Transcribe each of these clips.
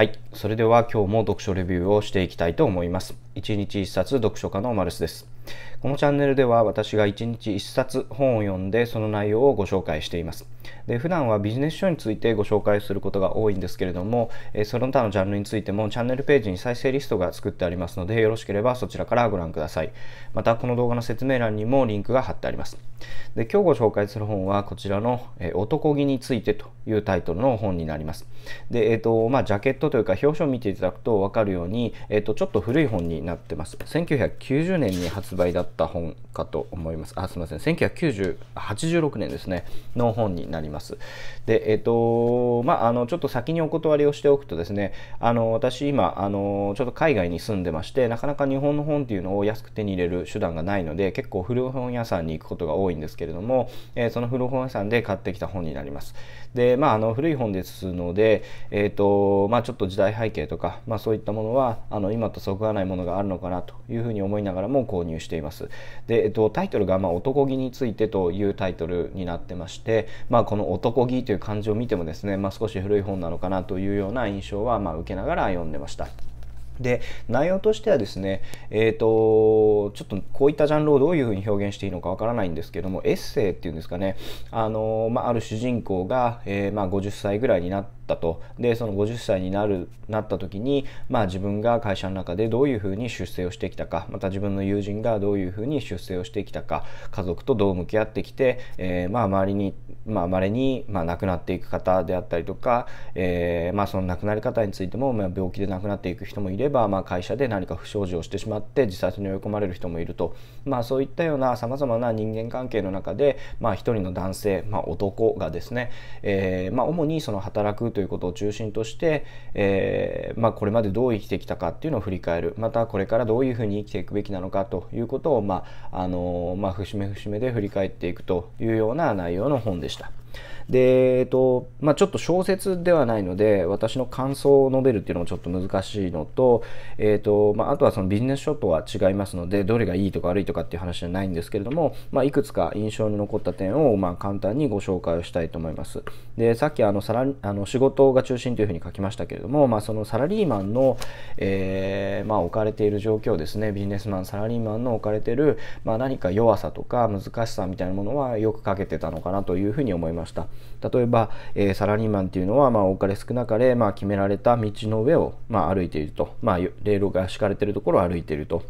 はい。それでは今日も読書レビューをしていきたいと思います。1日1冊読書家のマルスです。このチャンネルでは私が1日1冊本を読んでその内容をご紹介しています。で普段はビジネス書についてご紹介することが多いんですけれども、えその他のジャンルについてもチャンネルページに再生リストが作ってありますので、よろしければそちらからご覧ください。またこの動画の説明欄にもリンクが貼ってあります。で今日ご紹介する本はこちらの、え男気についてというタイトルの本になります。で、えっ、と、まあ、ジャケットというか表紙を見ていただくとわかるように、えっ、と、ちょっと古い本になってます。1990年に発売売だった本かと思います。あ、すみません。1986年ですね、の本になります。で、えっ、ー、と、まあ、あの、ちょっと先にお断りをしておくとですね、あの、私今、あの、ちょっと海外に住んでまして、なかなか日本の本っていうのを安く手に入れる手段がないので、結構古本屋さんに行くことが多いんですけれども、えー、その古本屋さんで買ってきた本になります。で、まあ、あの、古い本ですので、えっ、ー、と、まあ、ちょっと時代背景とか、まあ、そういったものは、あの、今とそぐわないものがあるのかなというふうに思いながらも購入しています。で、えっと、タイトルが、まあ、男気についてというタイトルになってまして、まあ、この男気という漢字を見てもですね、まあ、少し古い本なのかなというような印象は、まあ、受けながら読んでました。で内容としてはですね、えーと、とちょっとこういったジャンルをどういうふうに表現していいのかわからないんですけどもエッセイっていうんですかねあの、まあ、ある主人公が、えー、まあ、50歳ぐらいになってったとでその50歳になるなった時に、まあ、自分が会社の中でどういうふうに出世をしてきたかまた自分の友人がどういうふうに出世をしてきたか家族とどう向き合ってきて、えー、まあ周りにまあ稀に、まあ、亡くなっていく方であったりとか、えー、まあその亡くなり方についても、まあ、病気で亡くなっていく人もいれば、まあ、会社で何か不祥事をしてしまって自殺に追い込まれる人もいると、まあ、そういったようなさまざまな人間関係の中で、まあ、一人の男性、まあ、男がですね、えーまあ、主にその働くというということを中心として、えー、まあ、これまでどう生きてきたかっていうのを振り返るまたこれからどういうふうに生きていくべきなのかということを、まああのまあ、節目節目で振り返っていくというような内容の本でした。で、えっと、まあ、ちょっと小説ではないので、私の感想を述べるっていうのもちょっと難しいのと、えっと、まあ、あとはそのビジネス書とは違いますので、どれがいいとか悪いとかっていう話じゃないんですけれども、まあ、いくつか印象に残った点を、まあ、簡単にご紹介をしたいと思います。で、さっきあの、さらあの仕事が中心というふうに書きましたけれども、まあ、そのサラリーマンの、えー、まあ、置かれている状況ですね、ビジネスマン、サラリーマンの置かれている、まあ、何か弱さとか難しさみたいなものはよく書けてたのかなというふうに思いました。例えば、えー、サラリーマンっていうのは、まあ、多かれ少なかれ、まあ、決められた道の上を、まあ、歩いていると、まあ、レールが敷かれているところを歩いていると。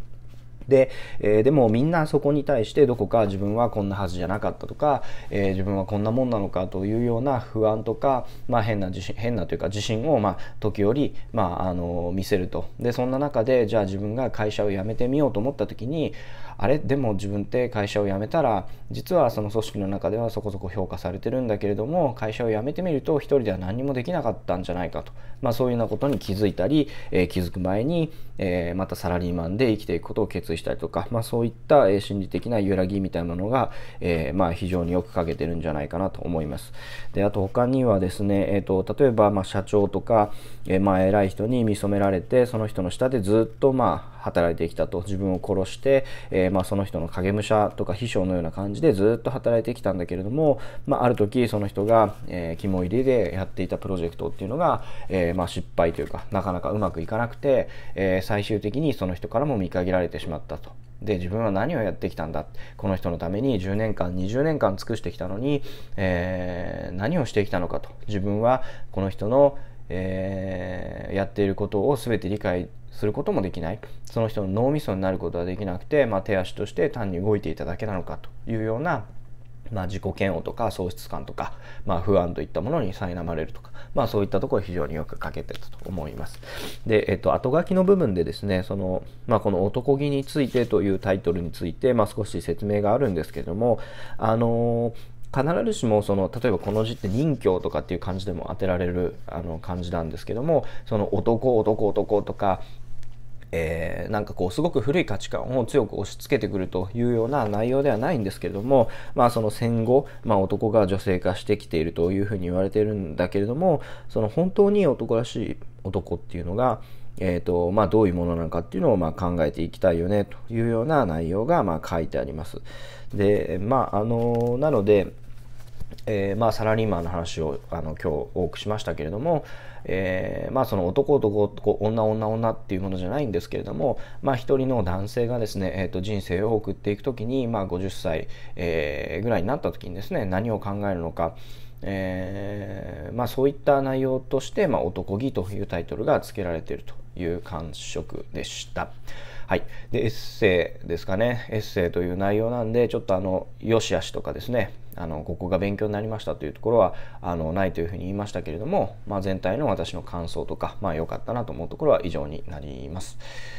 で、えー、でもみんなそこに対してどこか自分はこんなはずじゃなかったとか、えー、自分はこんなもんなのかというような不安とか、まあ、変な自信変なというか自信を、まあ、時折、まあ、あの見せるとでそんな中でじゃあ自分が会社を辞めてみようと思った時にあれでも自分って会社を辞めたら実はその組織の中ではそこそこ評価されてるんだけれども会社を辞めてみると一人では何もできなかったんじゃないかと、まあ、そういうようなことに気づいたり、えー、気づく前に、えー、またサラリーマンで生きていくことを決意したりとか、まあ、そういった、心理的な揺らぎみたいなものが、えまあ、非常によく書けてるんじゃないかなと思います。であと他にはですね、えーと、例えば、ま社長とか、えまあ、偉い人に見初められてその人の下でずっとまあ働いてきたと自分を殺して、えー、まあその人の影武者とか秘書のような感じでずっと働いてきたんだけれども、まあ、ある時その人が、えー、肝入りでやっていたプロジェクトっていうのが、えー、まあ失敗というかなかなかうまくいかなくて、えー、最終的にその人からも見限られてしまった。ったと。で自分は何をやってきたんだこの人のために10年間20年間尽くしてきたのに、えー、何をしてきたのかと自分はこの人の、えー、やっていることを全て理解することもできないその人の脳みそになることはできなくて、まあ、手足として単に動いていただけなのかというようなまあ、自己嫌悪とか喪失感とか、まあ、不安といったものに苛まれるとか、まあ、そういったところ非常によく書けてたと思います。で、えっと、後書きの部分でですねその、まあ、この「男気について」というタイトルについて、まあ、少し説明があるんですけどもあの必ずしもその例えばこの字って任侠とかっていう漢字でも当てられるあの漢字なんですけどもその男男男とかえー、なんかこうすごく古い価値観を強く押し付けてくるというような内容ではないんですけれども、まあ、その戦後、まあ、男が女性化してきているというふうに言われているんだけれどもその本当に男らしい男っていうのが、えーとまあ、どういうものなのかっていうのをまあ考えていきたいよねというような内容がまあ書いてあります。でまああのなのでえー、まあ、サラリーマンの話をあの今日多くしましたけれども、えー、まあ、その男男男女女女っていうものじゃないんですけれども、まあ、一人の男性がですね、えーと、人生を送っていく時に、まあ、50歳、えー、ぐらいになった時にですね何を考えるのか。えまあ、そういった内容として、まあ、男気というタイトルが付けられているという感触でした。はい。で、エッセイですかね。エッセイという内容なんで、ちょっとあの、よしあしとかですね、あの、ここが勉強になりましたというところは、あの、ないというふうに言いましたけれども、まあ、全体の私の感想とか、まあ、良かったなと思うところは以上になります。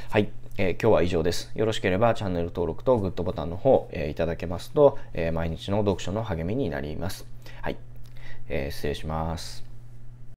はい。えー、今日は以上です。よろしければチャンネル登録とグッドボタンの方、えー、いただけますと、えー、毎日の読書の励みになります。はい。えー、失礼します。